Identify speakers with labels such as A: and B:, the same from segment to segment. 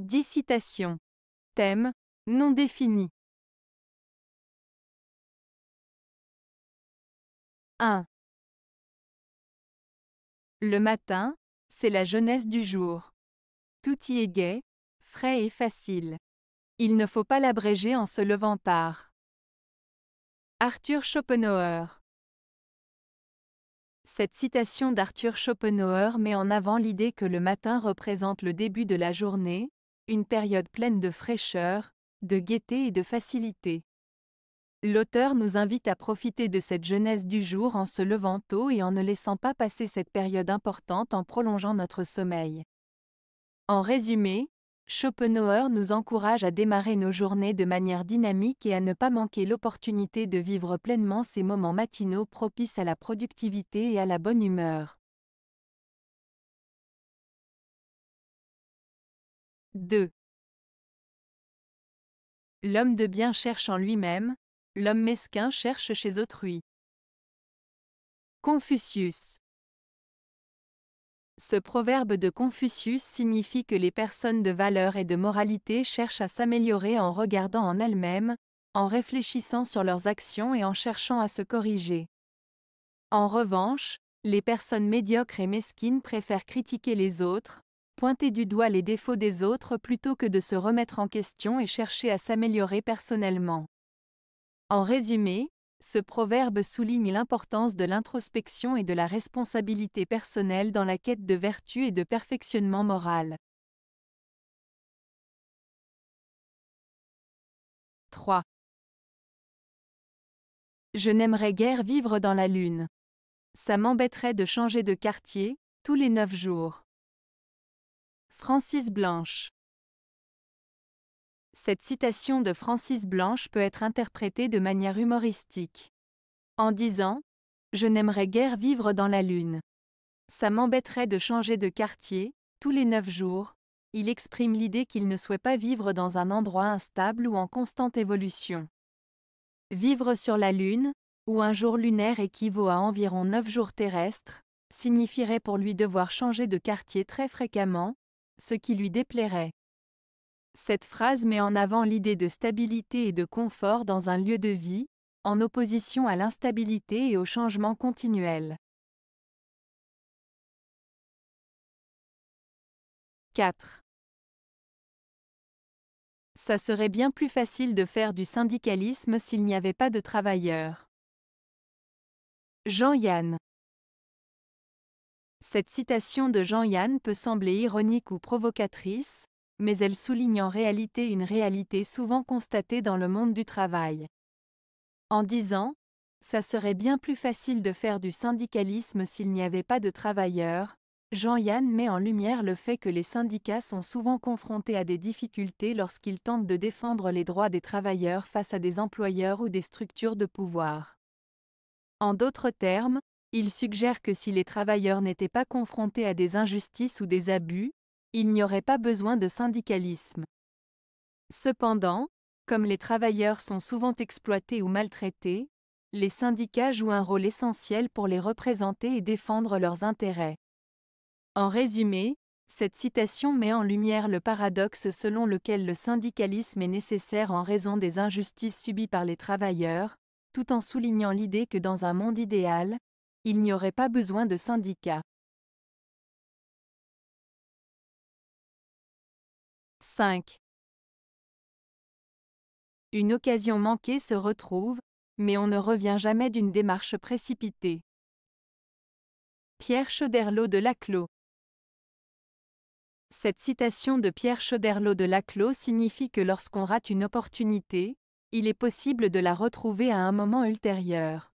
A: 10 citations. Thème non défini. 1. Le matin, c'est la
B: jeunesse du jour. Tout y est gai, frais et facile. Il ne faut pas l'abréger en se levant tard. Arthur Schopenhauer Cette citation d'Arthur Schopenhauer met en avant l'idée que le matin représente le début de la journée, une période pleine de fraîcheur, de gaieté et de facilité. L'auteur nous invite à profiter de cette jeunesse du jour en se levant tôt et en ne laissant pas passer cette période importante en prolongeant notre sommeil. En résumé, Schopenhauer nous encourage à démarrer nos journées de manière dynamique et à ne pas manquer l'opportunité de vivre pleinement ces moments matinaux propices à la productivité et à la bonne humeur. 2. L'homme de bien cherche en lui-même, l'homme mesquin cherche chez autrui. Confucius Ce proverbe de Confucius signifie que les personnes de valeur et de moralité cherchent à s'améliorer en regardant en elles-mêmes, en réfléchissant sur leurs actions et en cherchant à se corriger. En revanche, les personnes médiocres et mesquines préfèrent critiquer les autres, pointer du doigt les défauts des autres plutôt que de se remettre en question et chercher à s'améliorer personnellement. En résumé, ce proverbe souligne l'importance de l'introspection et de la responsabilité personnelle dans la quête de vertu et de perfectionnement moral. 3. Je n'aimerais guère vivre dans la lune. Ça m'embêterait de changer de quartier, tous les neuf jours. Francis Blanche Cette citation de Francis Blanche peut être interprétée de manière humoristique. En disant Je n'aimerais guère vivre dans la Lune. Ça m'embêterait de changer de quartier, tous les neuf jours. Il exprime l'idée qu'il ne souhaite pas vivre dans un endroit instable ou en constante évolution. Vivre sur la Lune, où un jour lunaire équivaut à environ neuf jours terrestres, signifierait pour lui devoir changer de quartier très fréquemment, ce qui lui déplairait. Cette phrase met en avant l'idée de stabilité et de confort dans un lieu de vie, en opposition à l'instabilité et au changement continuel. 4. Ça serait bien plus facile de faire du syndicalisme s'il n'y avait pas de travailleurs. Jean-Yann cette citation de Jean-Yann peut sembler ironique ou provocatrice, mais elle souligne en réalité une réalité souvent constatée dans le monde du travail. En disant, ça serait bien plus facile de faire du syndicalisme s'il n'y avait pas de travailleurs, Jean-Yann met en lumière le fait que les syndicats sont souvent confrontés à des difficultés lorsqu'ils tentent de défendre les droits des travailleurs face à des employeurs ou des structures de pouvoir. En d'autres termes, il suggère que si les travailleurs n'étaient pas confrontés à des injustices ou des abus, il n'y aurait pas besoin de syndicalisme. Cependant, comme les travailleurs sont souvent exploités ou maltraités, les syndicats jouent un rôle essentiel pour les représenter et défendre leurs intérêts. En résumé, cette citation met en lumière le paradoxe selon lequel le syndicalisme est nécessaire en raison des injustices subies par les travailleurs, tout en soulignant l'idée que dans un monde idéal, il n'y aurait pas besoin de syndicats. 5. Une occasion manquée se retrouve, mais on ne revient jamais d'une démarche précipitée. Pierre Chauderlot de Laclos Cette citation de Pierre Chauderlot de Laclos signifie que lorsqu'on rate une opportunité, il est possible de la retrouver à un moment ultérieur.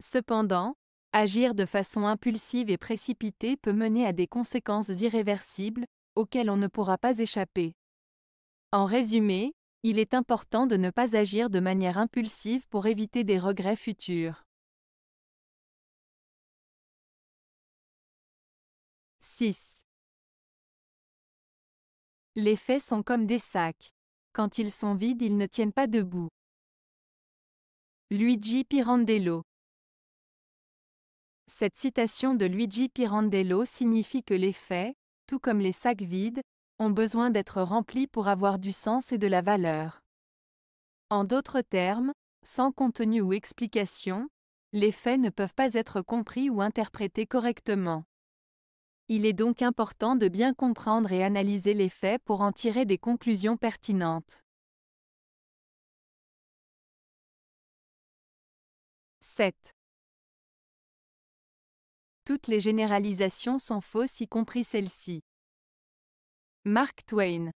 B: Cependant, agir de façon impulsive et précipitée peut mener à des conséquences irréversibles, auxquelles on ne pourra pas échapper. En résumé, il est important de ne pas agir de manière impulsive pour éviter des regrets futurs. 6.
A: Les faits sont comme des sacs. Quand ils
B: sont vides, ils ne tiennent pas debout. Luigi Pirandello cette citation de Luigi Pirandello signifie que les faits, tout comme les sacs vides, ont besoin d'être remplis pour avoir du sens et de la valeur. En d'autres termes, sans contenu ou explication, les faits ne peuvent pas être compris ou interprétés correctement. Il est donc important de bien comprendre et analyser les faits pour en tirer des conclusions pertinentes. 7.
A: Toutes les généralisations sont fausses y compris
B: celle-ci. Mark Twain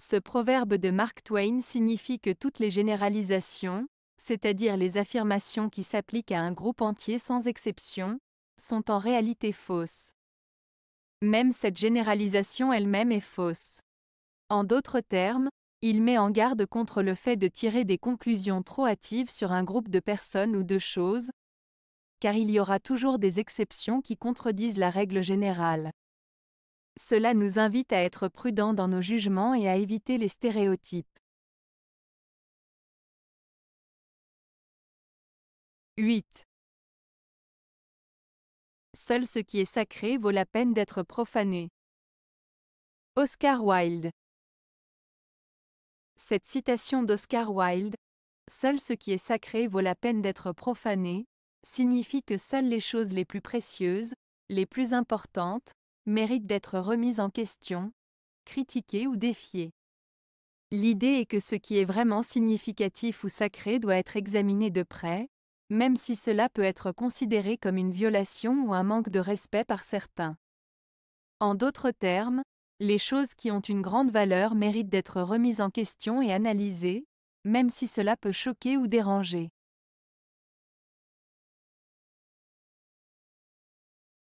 B: Ce proverbe de Mark Twain signifie que toutes les généralisations, c'est-à-dire les affirmations qui s'appliquent à un groupe entier sans exception, sont en réalité fausses. Même cette généralisation elle-même est fausse. En d'autres termes, il met en garde contre le fait de tirer des conclusions trop hâtives sur un groupe de personnes ou de choses, car il y aura toujours des exceptions qui contredisent la règle générale. Cela nous invite à être prudents dans nos jugements et à éviter
A: les stéréotypes. 8. Seul ce qui est sacré vaut
B: la peine d'être profané. Oscar Wilde Cette citation d'Oscar Wilde, Seul ce qui est sacré vaut la peine d'être profané, signifie que seules les choses les plus précieuses, les plus importantes, méritent d'être remises en question, critiquées ou défiées. L'idée est que ce qui est vraiment significatif ou sacré doit être examiné de près, même si cela peut être considéré comme une violation ou un manque de respect par certains. En d'autres termes, les choses qui ont une grande valeur méritent d'être remises en question et analysées, même si cela peut choquer ou déranger.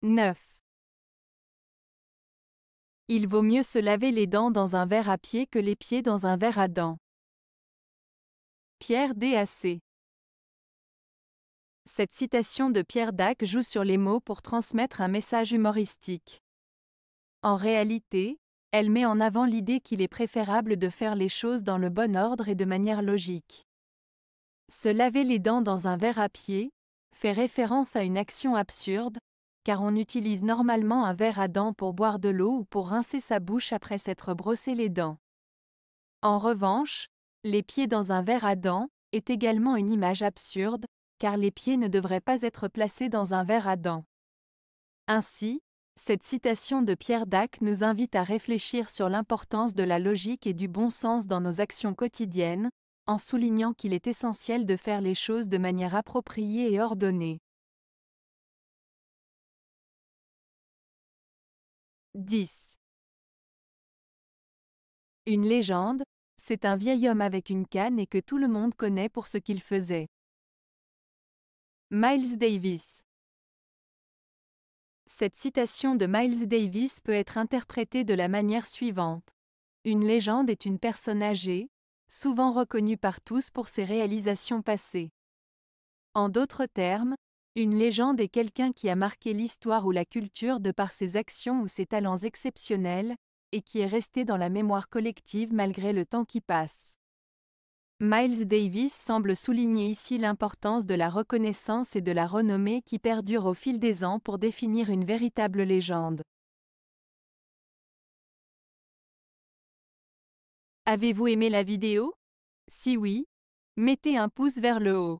A: 9. Il vaut mieux se laver les dents dans un verre à pied que les pieds
B: dans un verre à dents. Pierre DAC Cette citation de Pierre Dac joue sur les mots pour transmettre un message humoristique. En réalité, elle met en avant l'idée qu'il est préférable de faire les choses dans le bon ordre et de manière logique. Se laver les dents dans un verre à pied fait référence à une action absurde, car on utilise normalement un verre à dents pour boire de l'eau ou pour rincer sa bouche après s'être brossé les dents. En revanche, les pieds dans un verre à dents est également une image absurde, car les pieds ne devraient pas être placés dans un verre à dents. Ainsi, cette citation de Pierre Dac nous invite à réfléchir sur l'importance de la logique et du bon sens dans nos actions quotidiennes, en soulignant qu'il est essentiel de faire les choses de manière appropriée et ordonnée.
A: 10. Une légende,
B: c'est un vieil homme avec une canne et que tout le monde connaît pour ce qu'il faisait. Miles Davis Cette citation de Miles Davis peut être interprétée de la manière suivante. Une légende est une personne âgée, souvent reconnue par tous pour ses réalisations passées. En d'autres termes, une légende est quelqu'un qui a marqué l'histoire ou la culture de par ses actions ou ses talents exceptionnels, et qui est resté dans la mémoire collective malgré le temps qui passe. Miles Davis semble souligner ici l'importance de la reconnaissance et de la renommée qui perdurent au fil des ans pour définir une véritable légende. Avez-vous aimé la vidéo Si oui, mettez un pouce vers le haut.